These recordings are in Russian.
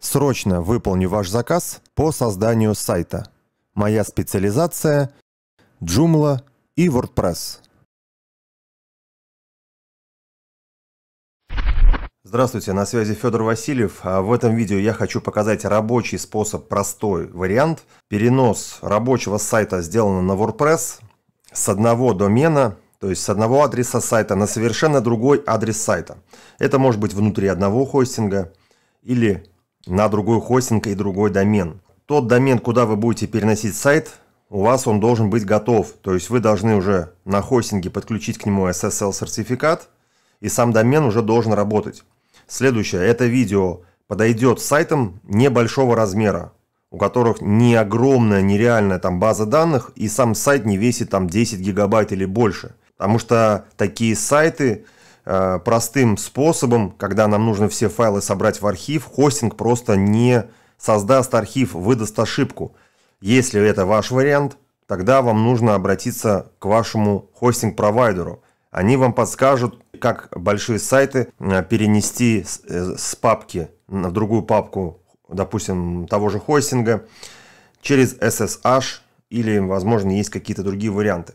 Срочно выполню ваш заказ по созданию сайта. Моя специализация – Joomla и WordPress. Здравствуйте, на связи Федор Васильев. А в этом видео я хочу показать рабочий способ, простой вариант. Перенос рабочего сайта, сделанного на WordPress, с одного домена, то есть с одного адреса сайта на совершенно другой адрес сайта. Это может быть внутри одного хостинга или на другой хостинг и другой домен. Тот домен, куда вы будете переносить сайт, у вас он должен быть готов. То есть вы должны уже на хостинге подключить к нему SSL-сертификат, и сам домен уже должен работать. Следующее, это видео подойдет сайтам небольшого размера, у которых не огромная, нереальная там база данных, и сам сайт не весит там 10 гигабайт или больше. Потому что такие сайты – Э, простым способом, когда нам нужно все файлы собрать в архив, хостинг просто не создаст архив, выдаст ошибку. Если это ваш вариант, тогда вам нужно обратиться к вашему хостинг-провайдеру. Они вам подскажут, как большие сайты э, перенести э, с папки на другую папку, допустим, того же хостинга, через SSH или, возможно, есть какие-то другие варианты.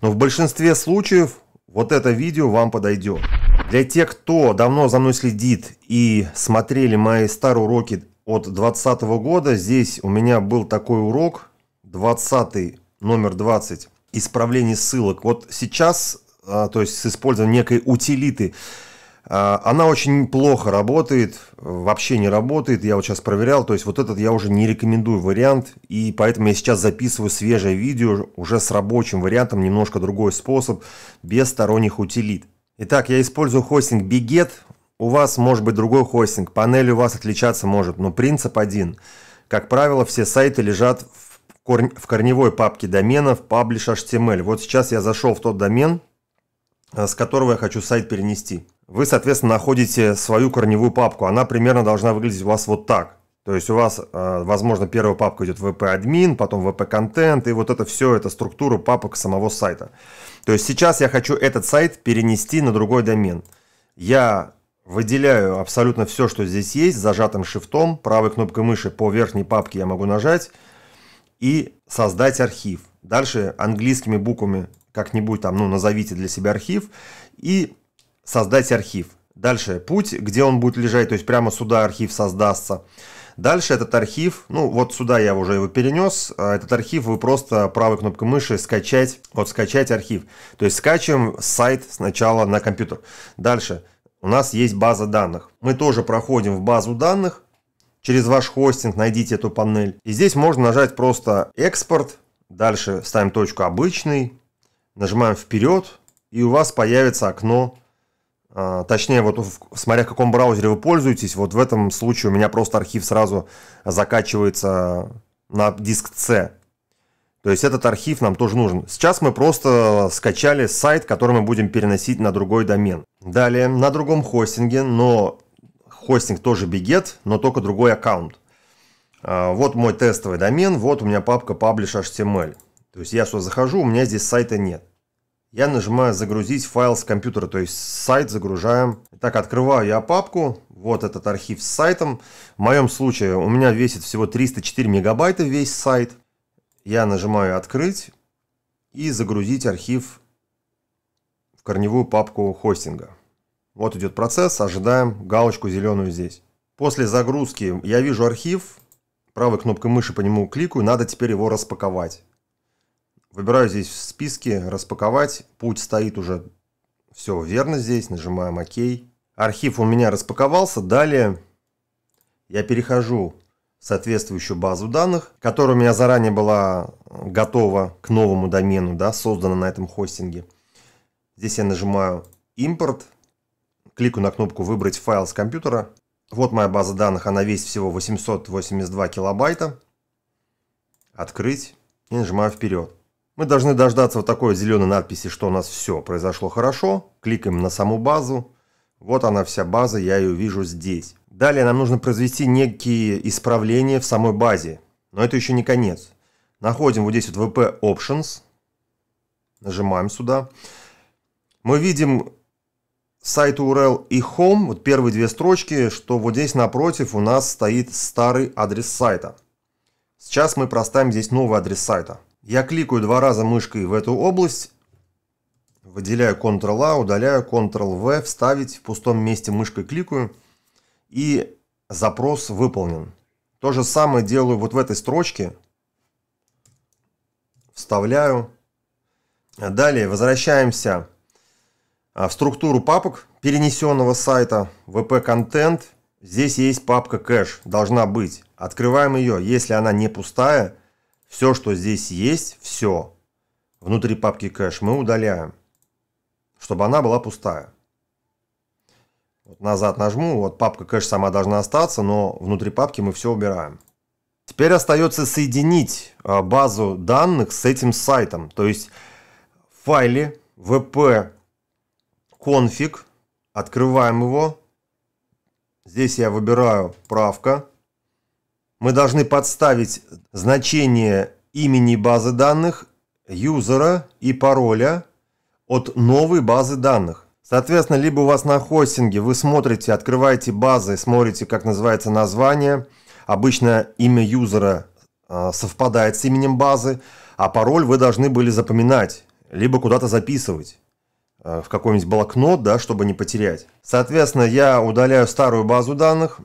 Но в большинстве случаев вот это видео вам подойдет. Для тех, кто давно за мной следит и смотрели мои старые уроки от 2020 года, здесь у меня был такой урок, 20 номер 20, исправление ссылок. Вот сейчас, а, то есть с использованием некой утилиты, а, она очень плохо работает, вообще не работает, я вот сейчас проверял, то есть вот этот я уже не рекомендую вариант, и поэтому я сейчас записываю свежее видео уже с рабочим вариантом, немножко другой способ, без сторонних утилит. Итак, я использую хостинг Biget, у вас может быть другой хостинг, панель у вас отличаться может, но принцип один. Как правило, все сайты лежат в, корневой папке доменов publish.html. Вот сейчас я зашел в тот домен, э, с которого я хочу сайт перенести вы, соответственно, находите свою корневую папку. Она примерно должна выглядеть у вас вот так. То есть у вас, э, возможно, первая папка идет vp admin потом VP-контент, и вот это все, это структура папок самого сайта. То есть сейчас я хочу этот сайт перенести на другой домен. Я выделяю абсолютно все, что здесь есть, зажатым шифтом, правой кнопкой мыши по верхней папке я могу нажать и создать архив. Дальше английскими буквами как-нибудь там, ну, назовите для себя архив и создать архив. Дальше путь, где он будет лежать, то есть прямо сюда архив создастся. Дальше этот архив, ну вот сюда я уже его перенес, а этот архив вы просто правой кнопкой мыши скачать, вот скачать архив. То есть скачиваем сайт сначала на компьютер. Дальше у нас есть база данных. Мы тоже проходим в базу данных, через ваш хостинг найдите эту панель. И здесь можно нажать просто экспорт, дальше ставим точку обычный, нажимаем вперед, и у вас появится окно а, точнее, вот смотря в каком браузере вы пользуетесь, вот в этом случае у меня просто архив сразу закачивается на диск C. То есть этот архив нам тоже нужен. Сейчас мы просто скачали сайт, который мы будем переносить на другой домен. Далее, на другом хостинге, но хостинг тоже бигет, но только другой аккаунт. А, вот мой тестовый домен, вот у меня папка publish.html. То есть я сюда захожу, у меня здесь сайта нет. Я нажимаю «Загрузить файл с компьютера», то есть сайт загружаем. Так, открываю я папку, вот этот архив с сайтом. В моем случае у меня весит всего 304 мегабайта весь сайт. Я нажимаю «Открыть» и «Загрузить архив» в корневую папку хостинга. Вот идет процесс, ожидаем галочку зеленую здесь. После загрузки я вижу архив, правой кнопкой мыши по нему кликаю, надо теперь его распаковать. Выбираю здесь в списке «Распаковать». Путь стоит уже все верно здесь. Нажимаем «Ок». Архив у меня распаковался. Далее я перехожу в соответствующую базу данных, которая у меня заранее была готова к новому домену, да, создана на этом хостинге. Здесь я нажимаю «Импорт», кликаю на кнопку «Выбрать файл с компьютера». Вот моя база данных, она весит всего 882 килобайта. Открыть и нажимаю «Вперед». Мы должны дождаться вот такой зеленой надписи, что у нас все произошло хорошо. Кликаем на саму базу. Вот она вся база, я ее вижу здесь. Далее нам нужно произвести некие исправления в самой базе. Но это еще не конец. Находим вот здесь вот VP Options. Нажимаем сюда. Мы видим сайт URL и Home. Вот первые две строчки, что вот здесь напротив у нас стоит старый адрес сайта. Сейчас мы проставим здесь новый адрес сайта. Я кликаю два раза мышкой в эту область, выделяю Ctrl-A, удаляю Ctrl-V, вставить, в пустом месте мышкой кликаю, и запрос выполнен. То же самое делаю вот в этой строчке, вставляю. Далее возвращаемся а, в структуру папок перенесенного сайта wp content Здесь есть папка кэш, должна быть. Открываем ее, если она не пустая – все, что здесь есть, все. Внутри папки кэш мы удаляем, чтобы она была пустая. Вот назад нажму, вот папка кэш сама должна остаться, но внутри папки мы все убираем. Теперь остается соединить а, базу данных с этим сайтом. То есть в файле vp config, открываем его. Здесь я выбираю правка мы должны подставить значение имени базы данных, юзера и пароля от новой базы данных. Соответственно, либо у вас на хостинге вы смотрите, открываете базы, смотрите, как называется название. Обычно имя юзера а, совпадает с именем базы, а пароль вы должны были запоминать, либо куда-то записывать а, в какой-нибудь блокнот, да, чтобы не потерять. Соответственно, я удаляю старую базу данных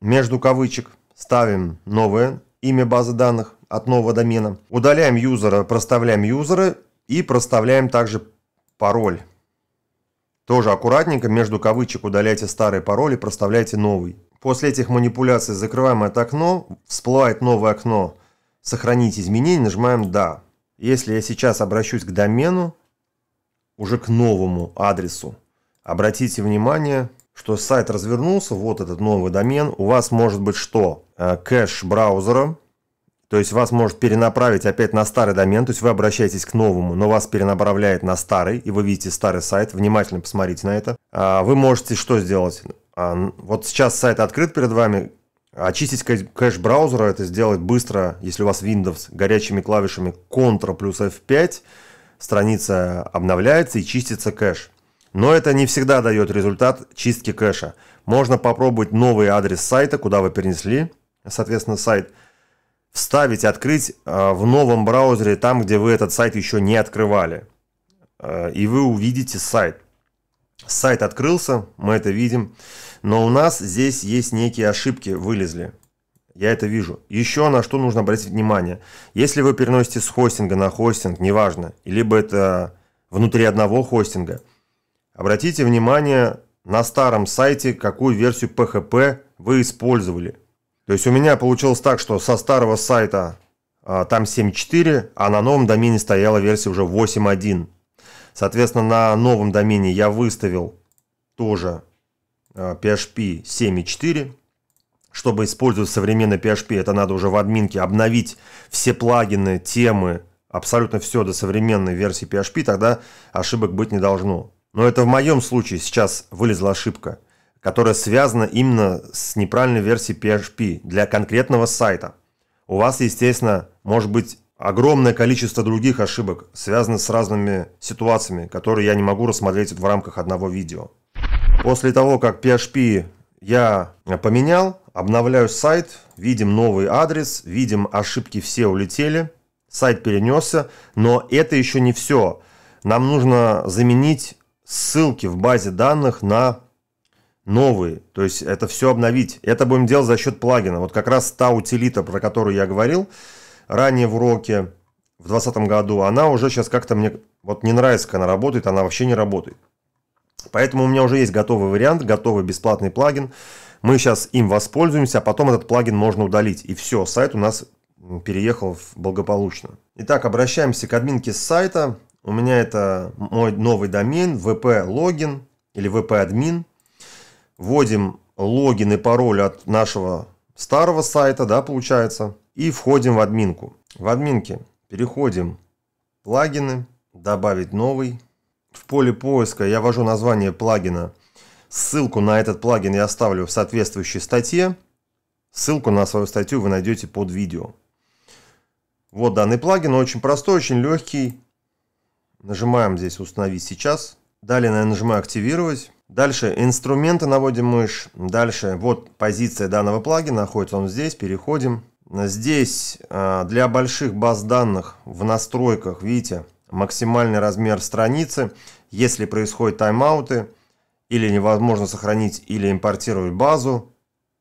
между кавычек – ставим новое имя базы данных от нового домена, удаляем юзера, проставляем юзеры и проставляем также пароль. Тоже аккуратненько между кавычек удаляйте старый пароль и проставляйте новый. После этих манипуляций закрываем это окно, всплывает новое окно «Сохранить изменения», нажимаем «Да». Если я сейчас обращусь к домену, уже к новому адресу, обратите внимание, что сайт развернулся, вот этот новый домен, у вас может быть что? Э, кэш браузера, то есть вас может перенаправить опять на старый домен, то есть вы обращаетесь к новому, но вас перенаправляет на старый, и вы видите старый сайт, внимательно посмотрите на это. А, вы можете что сделать? А, вот сейчас сайт открыт перед вами, очистить кэш браузера, это сделать быстро, если у вас Windows, горячими клавишами Ctrl плюс F5, страница обновляется и чистится кэш. Но это не всегда дает результат чистки кэша. Можно попробовать новый адрес сайта, куда вы перенесли, соответственно, сайт, вставить, открыть э, в новом браузере, там, где вы этот сайт еще не открывали. Э, и вы увидите сайт. Сайт открылся, мы это видим, но у нас здесь есть некие ошибки, вылезли. Я это вижу. Еще на что нужно обратить внимание. Если вы переносите с хостинга на хостинг, неважно, либо это внутри одного хостинга – Обратите внимание на старом сайте, какую версию PHP вы использовали. То есть у меня получилось так, что со старого сайта а, там 7.4, а на новом домене стояла версия уже 8.1. Соответственно, на новом домене я выставил тоже а, PHP 7.4. Чтобы использовать современный PHP, это надо уже в админке обновить все плагины, темы, абсолютно все до современной версии PHP, тогда ошибок быть не должно. Но это в моем случае сейчас вылезла ошибка, которая связана именно с неправильной версией PHP для конкретного сайта. У вас, естественно, может быть огромное количество других ошибок, связанных с разными ситуациями, которые я не могу рассмотреть в рамках одного видео. После того, как PHP я поменял, обновляю сайт, видим новый адрес, видим ошибки все улетели, сайт перенесся, но это еще не все. Нам нужно заменить ссылки в базе данных на новые. То есть это все обновить. Это будем делать за счет плагина. Вот как раз та утилита, про которую я говорил ранее в уроке в 2020 году, она уже сейчас как-то мне вот не нравится, как она работает, она вообще не работает. Поэтому у меня уже есть готовый вариант, готовый бесплатный плагин. Мы сейчас им воспользуемся, а потом этот плагин можно удалить. И все, сайт у нас переехал благополучно. Итак, обращаемся к админке с сайта. У меня это мой новый домен vp-логин или vp-админ. Вводим логин и пароль от нашего старого сайта, да, получается. И входим в админку. В админке переходим в плагины, добавить новый. В поле поиска я ввожу название плагина. Ссылку на этот плагин я оставлю в соответствующей статье. Ссылку на свою статью вы найдете под видео. Вот данный плагин, очень простой, очень легкий. Нажимаем здесь «Установить сейчас». Далее я нажимаю «Активировать». Дальше инструменты наводим мышь. Дальше вот позиция данного плагина, находится он здесь. Переходим. Здесь а, для больших баз данных в настройках, видите, максимальный размер страницы. Если происходят тайм-ауты или невозможно сохранить или импортировать базу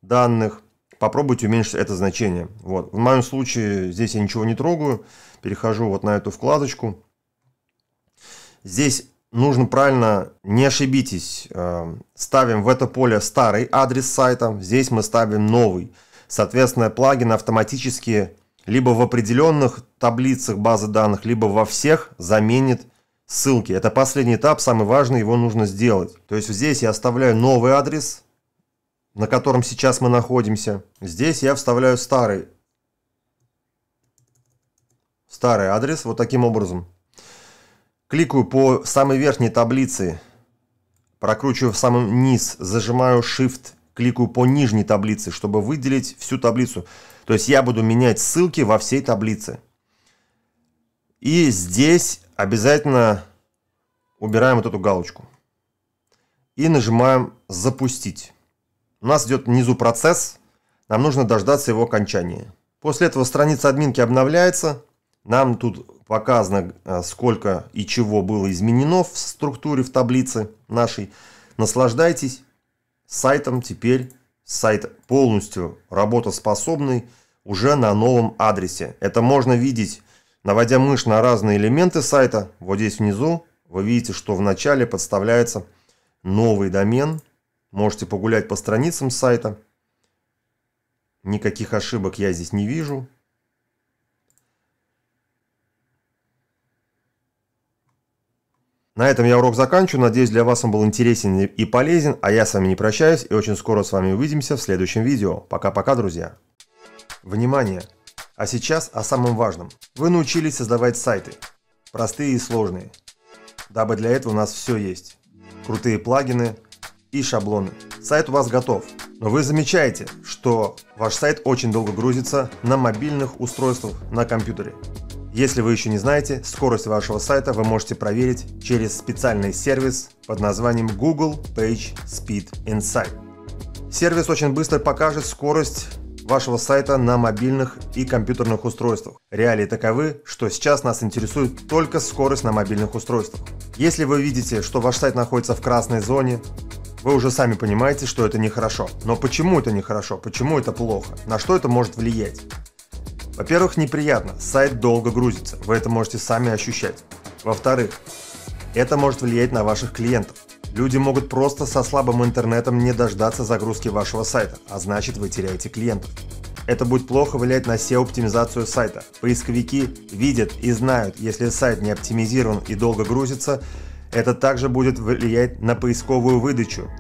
данных, попробуйте уменьшить это значение. Вот. В моем случае здесь я ничего не трогаю. Перехожу вот на эту вкладочку. Здесь нужно правильно, не ошибитесь, э, ставим в это поле старый адрес сайта, здесь мы ставим новый. Соответственно, плагин автоматически либо в определенных таблицах базы данных, либо во всех заменит ссылки. Это последний этап, самый важный, его нужно сделать. То есть здесь я оставляю новый адрес, на котором сейчас мы находимся. Здесь я вставляю старый, старый адрес вот таким образом. Кликаю по самой верхней таблице, прокручиваю в самый низ, зажимаю Shift, кликаю по нижней таблице, чтобы выделить всю таблицу. То есть я буду менять ссылки во всей таблице. И здесь обязательно убираем вот эту галочку. И нажимаем «Запустить». У нас идет внизу процесс, нам нужно дождаться его окончания. После этого страница админки обновляется, нам тут показано, э, сколько и чего было изменено в структуре, в таблице нашей. Наслаждайтесь сайтом теперь. Сайт полностью работоспособный уже на новом адресе. Это можно видеть, наводя мышь на разные элементы сайта. Вот здесь внизу вы видите, что в начале подставляется новый домен. Можете погулять по страницам сайта. Никаких ошибок я здесь не вижу. На этом я урок заканчиваю. Надеюсь, для вас он был интересен и полезен. А я с вами не прощаюсь и очень скоро с вами увидимся в следующем видео. Пока-пока, друзья. Внимание! А сейчас о самом важном. Вы научились создавать сайты. Простые и сложные. Дабы для этого у нас все есть. Крутые плагины и шаблоны. Сайт у вас готов. Но вы замечаете, что ваш сайт очень долго грузится на мобильных устройствах на компьютере. Если вы еще не знаете, скорость вашего сайта вы можете проверить через специальный сервис под названием Google Page Speed Insight. Сервис очень быстро покажет скорость вашего сайта на мобильных и компьютерных устройствах. Реалии таковы, что сейчас нас интересует только скорость на мобильных устройствах. Если вы видите, что ваш сайт находится в красной зоне, вы уже сами понимаете, что это нехорошо. Но почему это нехорошо? Почему это плохо? На что это может влиять? Во-первых, неприятно, сайт долго грузится, вы это можете сами ощущать. Во-вторых, это может влиять на ваших клиентов. Люди могут просто со слабым интернетом не дождаться загрузки вашего сайта, а значит вы теряете клиентов. Это будет плохо влиять на SEO-оптимизацию сайта. Поисковики видят и знают, если сайт не оптимизирован и долго грузится, это также будет влиять на поисковую выдачу,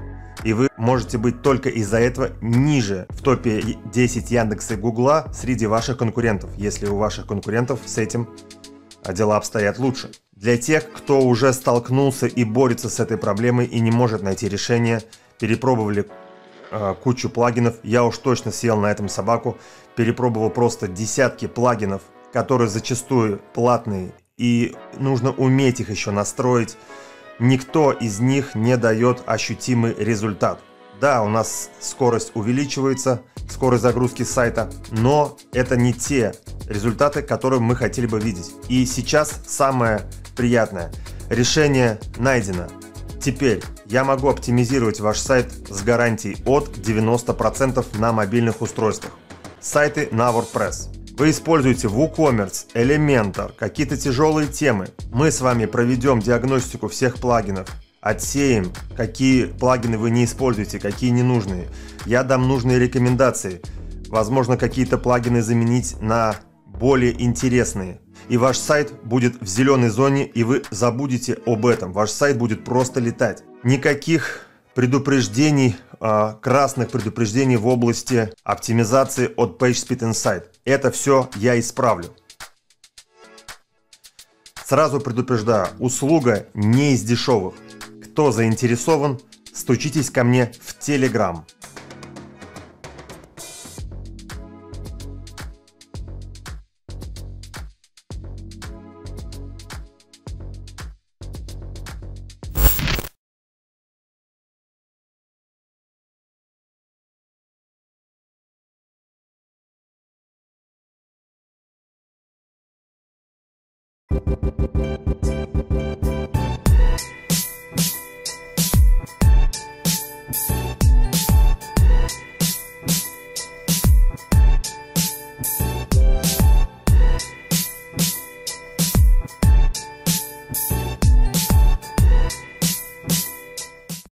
и вы можете быть только из-за этого ниже в топе 10 Яндекса и Гугла среди ваших конкурентов, если у ваших конкурентов с этим а, дела обстоят лучше. Для тех, кто уже столкнулся и борется с этой проблемой и не может найти решение, перепробовали э, кучу плагинов, я уж точно съел на этом собаку, перепробовал просто десятки плагинов, которые зачастую платные, и нужно уметь их еще настроить, никто из них не дает ощутимый результат. Да, у нас скорость увеличивается, скорость загрузки сайта, но это не те результаты, которые мы хотели бы видеть. И сейчас самое приятное. Решение найдено. Теперь я могу оптимизировать ваш сайт с гарантией от 90% на мобильных устройствах. Сайты на WordPress. Вы используете WooCommerce, Elementor, какие-то тяжелые темы. Мы с вами проведем диагностику всех плагинов, отсеем, какие плагины вы не используете, какие ненужные. Я дам нужные рекомендации. Возможно, какие-то плагины заменить на более интересные. И ваш сайт будет в зеленой зоне, и вы забудете об этом. Ваш сайт будет просто летать. Никаких предупреждений э, красных предупреждений в области оптимизации от PageSpeed Insight. Это все я исправлю. Сразу предупреждаю, услуга не из дешевых. Кто заинтересован, стучитесь ко мне в Telegram.